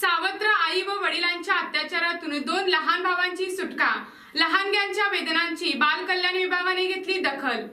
सावत्र आई व वडिलांच्या अत्याचारातून दोन लहान भावांची सुटका लहानग्यांच्या वेदनांची बालकल्याण विभागाने घेतली दखल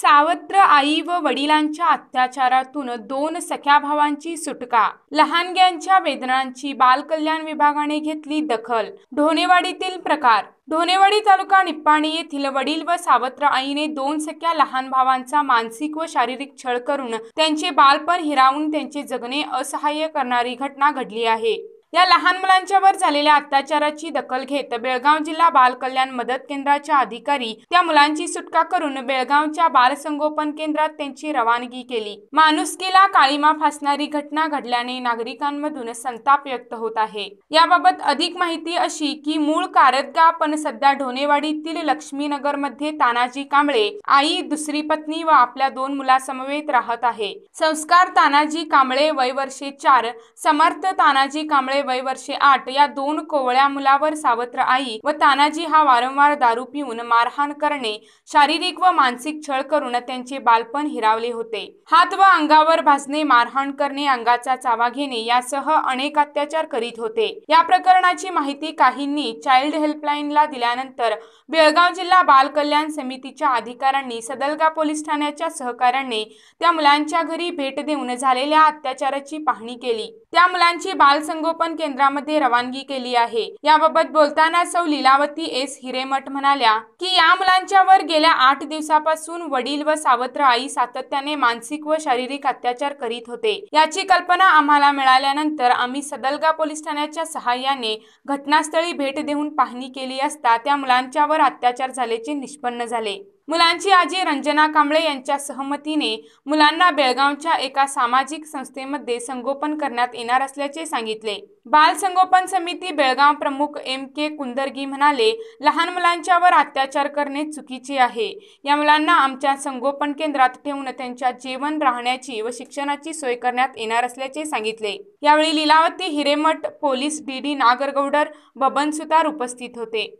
सावत्र आई व वडिलांच्या अत्याचारातून दोन सख्या भावांची सुटका लहानग्यांच्या वेदनांची बालकल्याण विभागाने घेतली दखल ढोणेवाडीतील प्रकार ढोणेवाडी तालुका निप्पाणी येथील वडील व सावत्र आईने दोन सख्या लहान भावांचा मानसिक व शारीरिक छळ करून त्यांचे बालपण हिरावून त्यांचे जगणे असहाय्य करणारी घटना घडली आहे या लहान मुलांच्यावर झालेल्या अत्याचाराची दखल घेत बेळगाव जिल्हा बाल कल्याण मदत केंद्राच्या अधिकारी त्या मुलांची सुटका करून बेळगावच्या बाल संगोपन केंद्रात त्यांची रवानगी केली माणुसकीला काळीमा फासणारी घटना घडल्याने नागरिकांमधून संताप व्यक्त होत आहे याबाबत अधिक माहिती अशी की मूळ कारतगा पण सध्या ढोणेवाडीतील लक्ष्मीनगर मध्ये तानाजी कांबळे आई दुसरी पत्नी व आपल्या दोन मुलासमवेत राहत आहे संस्कार तानाजी कांबळे वय वर्षे चार समर्थ तानाजी कांबळे वय वर्षे आठ या दोन कोवळ्या मुलावर सावत्र आई व तानाजी हा वारंवार दारू पिऊन मारहाण करणे शारीरिक व मानसिक छळ करून त्यांचे बालपण हिरावले होते हात व अंगावर भासणे मारहाण करणे अंगाचा चावा घेणे यासह अनेक अत्याचार करीत होते या प्रकरणाची माहिती काहींनी चाइल्ड हेल्पलाईनला दिल्यानंतर बेळगाव जिल्हा बाल कल्याण समितीच्या अधिकाऱ्यांनी सदलगा पोलीस ठाण्याच्या सहकार्याने त्या मुलांच्या घरी भेट देऊन झालेल्या अत्याचाराची पाहणी केली त्या मुलांची बालसंगोपन व्यवस्थापन केंद्रामध्ये रवानगी केली आहे याबाबत बोलताना सौ लीलावती एस हिरेमठ म्हणाल्या की या मुलांच्यावर गेल्या आठ दिवसापासून वडील व सावत्र आई सातत्याने मानसिक व शारीरिक अत्याचार करीत होते याची कल्पना आम्हाला मिळाल्यानंतर आम्ही सदलगा पोलीस ठाण्याच्या सहाय्याने घटनास्थळी भेट देऊन पाहणी केली असता त्या मुलांच्या अत्याचार झाल्याचे निष्पन्न झाले मुलांची आजी रंजना कांबळे यांच्या सहमतीने मुलांना बेळगावच्या एका सामाजिक संस्थेमध्ये संगोपन करण्यात येणार असल्याचे सांगितले बाल संगोपन समिती बेळगाव प्रमुख एम के कुंदरगी म्हणाले लहान मुलांच्यावर अत्याचार करणे चुकीचे आहे या मुलांना आमच्या संगोपन केंद्रात ठेवून त्यांच्या जेवण राहण्याची व शिक्षणाची सोय करण्यात येणार असल्याचे सांगितले यावेळी Lilavati Hiremath police D D Nagaragoudar Baban Sutar उपस्थित होते